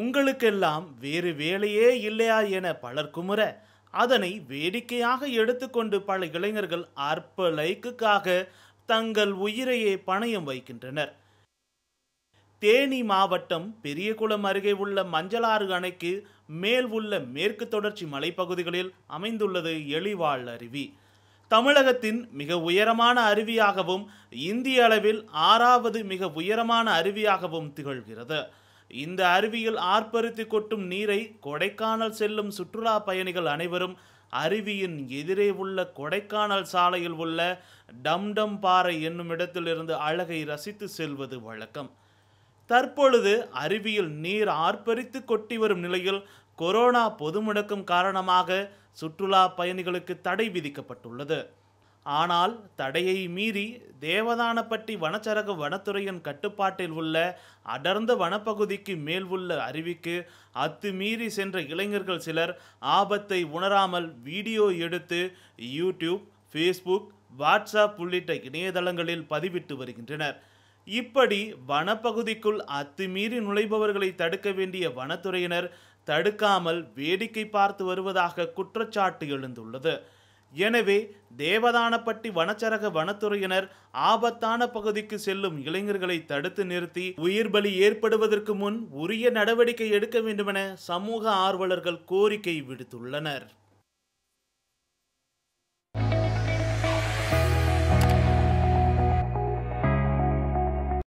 உங்களுக்கெல்லாம் வேறு வேலையே இல்லையா என பலர் குமுற அதனை வேடிக்கையாக எடுத்துக்கொண்டு பல இளைஞர்கள் அற்ப லைக்குக்காக தங்கள் உயிரையே பணயம் வைக்கின்றனர் தேனி மாவட்டம் பெரியகுளம் அருகே உள்ள மஞ்சளாறு அணைக்கு மேல் உள்ள மேற்கு தொடர்ச்சி மலைப்பகுதிகளில் அமைந்துள்ளது எளிவாழ் அருவி தமிழகத்தின் மிக உயரமான அருவியாகவும் இந்திய அளவில் ஆறாவது மிக உயரமான அருவியாகவும் திகழ்கிறது இந்த அருவியில் ஆர்ப்பரித்து கொட்டும் நீரை கொடைக்கானல் செல்லும் சுற்றுலா பயணிகள் அனைவரும் அருவியின் எதிரே உள்ள கொடைக்கானல் சாலையில் உள்ள டம்டம் பாறை என்னும் இடத்திலிருந்து அழகை ரசித்து செல்வது வழக்கம் தற்பொழுது அருவியில் நீர் ஆர்ப்பரித்து கொட்டி வரும் நிலையில் கொரோனா பொது முடக்கம் காரணமாக சுற்றுலா பயணிகளுக்கு தடை விதிக்கப்பட்டுள்ளது ஆனால் தடையை மீறி தேவதானப்பட்டி வனச்சரக வனத்துறையின் கட்டுப்பாட்டில் உள்ள அடர்ந்த வனப்பகுதிக்கு மேல் உள்ள அருவிக்கு அத்துமீறி சென்ற இளைஞர்கள் சிலர் ஆபத்தை உணராமல் வீடியோ எடுத்து யூடியூப் ஃபேஸ்புக் வாட்ஸ்அப் உள்ளிட்ட இணையதளங்களில் பதிவிட்டு வருகின்றனர் இப்படி வனப்பகுதிக்குள் அத்துமீறி நுழைபவர்களை தடுக்க வேண்டிய வனத்துறையினர் தடுக்காமல் வேடிக்கை பார்த்து வருவதாக குற்றச்சாட்டு எழுந்துள்ளது எனவே தேவதானப்பட்டி வனச்சரக வனத்துறையினர் ஆபத்தான பகுதிக்கு செல்லும் இளைஞர்களை தடுத்து நிறுத்தி உயிர் பலி ஏற்படுவதற்கு முன் உரிய நடவடிக்கை எடுக்க வேண்டுமென சமூக ஆர்வலர்கள் கோரிக்கை விடுத்துள்ளனர்